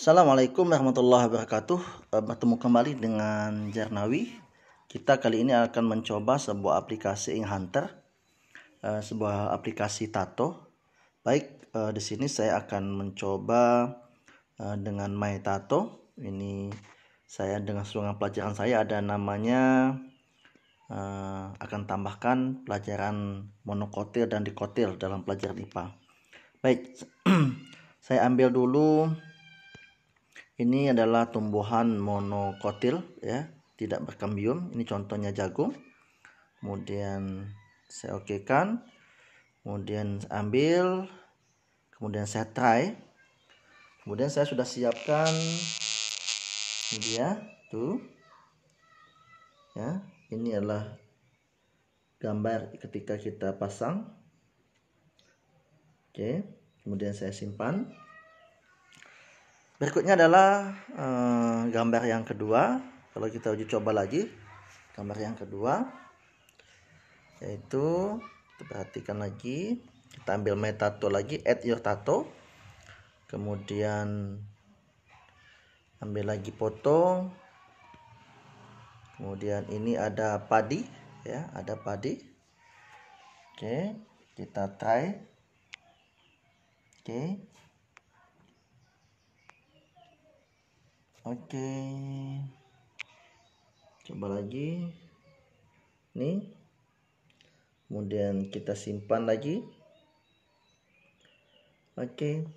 Assalamualaikum warahmatullahi wabarakatuh eh, Bertemu kembali dengan Jarnawi Kita kali ini akan mencoba sebuah aplikasi Ink Hunter eh, Sebuah aplikasi tato Baik, eh, di sini saya akan mencoba dengan My Tato Ini saya dengan seluruh pelajaran saya ada namanya akan tambahkan pelajaran monokotil dan dikotil dalam pelajaran IPA Baik, saya ambil dulu ini adalah tumbuhan monokotil ya, tidak berkambium. Ini contohnya jagung. Kemudian saya okekan. Kemudian ambil kemudian saya try. Kemudian saya sudah siapkan ini dia tuh. Ya, ini adalah gambar ketika kita pasang. Oke, kemudian saya simpan. Berikutnya adalah eh, gambar yang kedua. Kalau kita uji coba lagi, gambar yang kedua yaitu kita perhatikan lagi, kita ambil metato lagi, add your tato. Kemudian ambil lagi foto. Kemudian ini ada padi ya, ada padi. Oke, kita try. Oke. Oke. Coba lagi. Nih. Kemudian kita simpan lagi. Oke.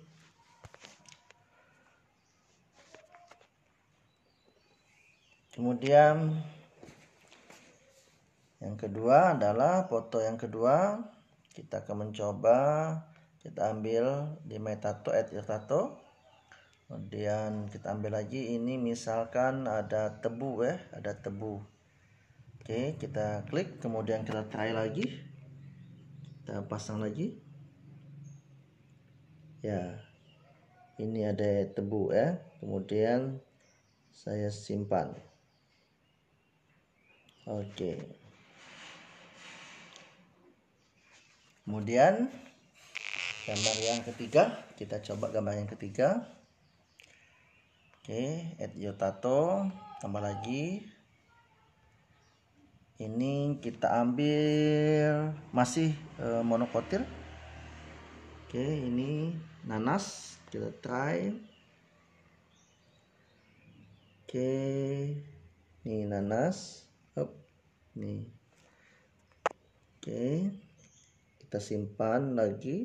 Kemudian yang kedua adalah foto yang kedua kita akan mencoba kita ambil di metato at irtato kemudian kita ambil lagi ini misalkan ada tebu ya ada tebu oke kita klik kemudian kita try lagi kita pasang lagi ya ini ada tebu ya kemudian saya simpan oke kemudian gambar yang ketiga kita coba gambar yang ketiga Oke, add tato, tambah lagi. Ini kita ambil masih e, monokotil. Oke, ini nanas, kita try. Oke, ini nanas. Up, nih. Oke, kita simpan lagi.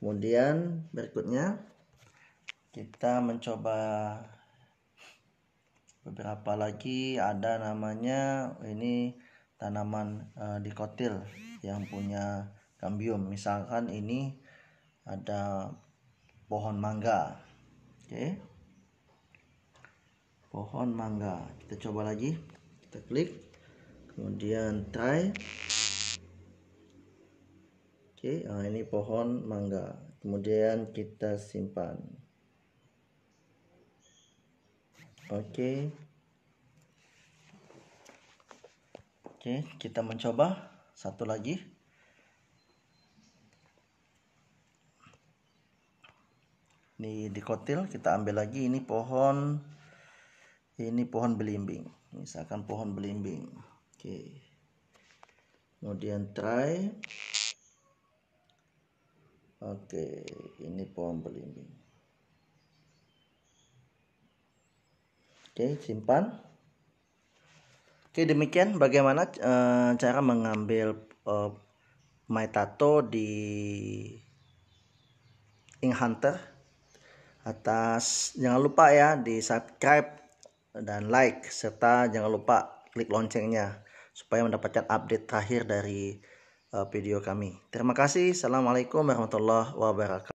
kemudian berikutnya kita mencoba beberapa lagi ada namanya ini tanaman e, dikotil yang punya kambium misalkan ini ada pohon mangga oke okay. pohon mangga kita coba lagi kita klik kemudian try Oke, nah ini pohon mangga. Kemudian kita simpan. Oke. Oke, kita mencoba satu lagi. Ini di kotil kita ambil lagi ini pohon ini pohon belimbing. Misalkan pohon belimbing. Oke. Kemudian try Oke, ini pohon belimbing. Oke, simpan. Oke, demikian bagaimana e, cara mengambil e, eh, tato di Ink Hunter atas jangan lupa ya di subscribe dan like serta jangan lupa klik loncengnya supaya mendapatkan update terakhir dari Eh, video kami. Terima kasih. Assalamualaikum warahmatullahi wabarakatuh.